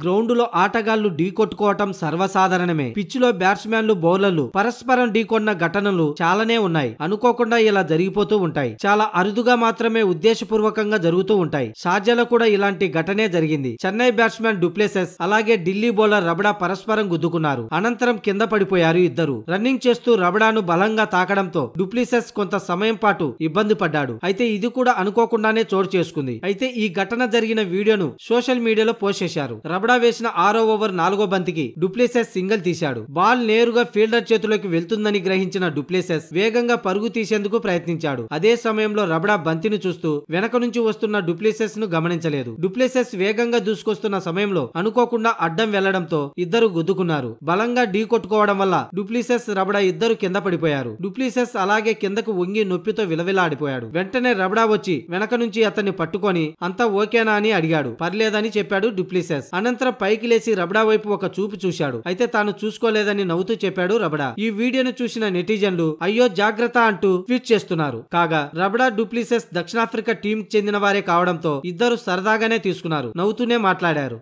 గ్రౌండ్లో ఆటగాళ్లు ఢీకొట్టుకోవటం సర్వసాధారణమే పిచ్లో బ్యాట్స్మెన్లు బౌలర్లు పరస్పరం ఢీకొన్న ఘటనలు చాలానే ఉన్నాయి అనుకోకుండా ఇలా జరిగిపోతూ ఉంటాయి చాలా అరుదుగా మాత్రమే ఉద్దేశపూర్వకంగా జరుగుతూ ఉంటాయి షార్జాలో కూడా ఇలాంటి ఘటనే జరిగింది చెన్నై బ్యాట్స్మెన్ డుప్లెసెస్ అలాగే ఢిల్లీ బౌలర్ రబడా పరస్పరం గుద్దుకున్నారు అనంతరం కింద పడిపోయారు ఇద్దరు రన్నింగ్ చేస్తూ రబడాను బలంగా తాకడంతో డుప్లిసెస్ కొంత సమయం పాటు ఇబ్బంది పడ్డాడు అయితే ఇది కూడా అనుకోకుండానే చోటు చేసుకుంది అయితే ఈ ఘటన జరిగిన వీడియోను సోషల్ మీడియాలో పోస్ట్ చేశారు రబడా వేసిన ఆరో ఓవర్ నాలుగో బంతికి డూప్లేసెస్ సింగిల్ తీశాడు బాల్ నేరుగా ఫీల్డర్ చేతిలోకి వెళ్తుందని గ్రహించిన డూప్లేసెస్ వేగంగా పరుగు తీసేందుకు ప్రయత్నించాడు అదే సమయంలో రబడా బంతిని చూస్తూ వెనక నుంచి వస్తున్న డూప్లేసెస్ ను గమనించలేదు డూప్లేసెస్ వేగంగా దూసుకొస్తున్న సమయంలో అనుకోకుండా అడ్డం వెళ్లడంతో ఇద్దరు గుద్దుకున్నారు బలంగా ఢీ కొట్టుకోవడం వల్ల డూప్లీసెస్ రబడా ఇద్దరు కింద పడిపోయారు డూప్లీసెస్ అలాగే కిందకు వంగి నొప్పితో విలవిలాడిపోయాడు వెంటనే రబడా వచ్చి వెనక నుంచి అతన్ని పట్టుకొని అంతా ఓకేనా అని అడిగాడు పర్లేదని చెప్పాడు డూప్లీసెస్ అన అనంతరం పైకి లేచి రబడా వైపు ఒక చూపు చూశాడు అయితే తాను చూసుకోలేదని నవ్వుతూ చెప్పాడు రబడా ఈ వీడియోను చూసిన నెటిజన్లు అయ్యో జాగ్రత్త అంటూ ట్వీట్ చేస్తున్నారు కాగా రబడా డూప్లిసెస్ దక్షిణాఫ్రికా టీం చెందిన వారే కావడంతో ఇద్దరు సరదాగానే తీసుకున్నారు నవ్వుతూనే మాట్లాడారు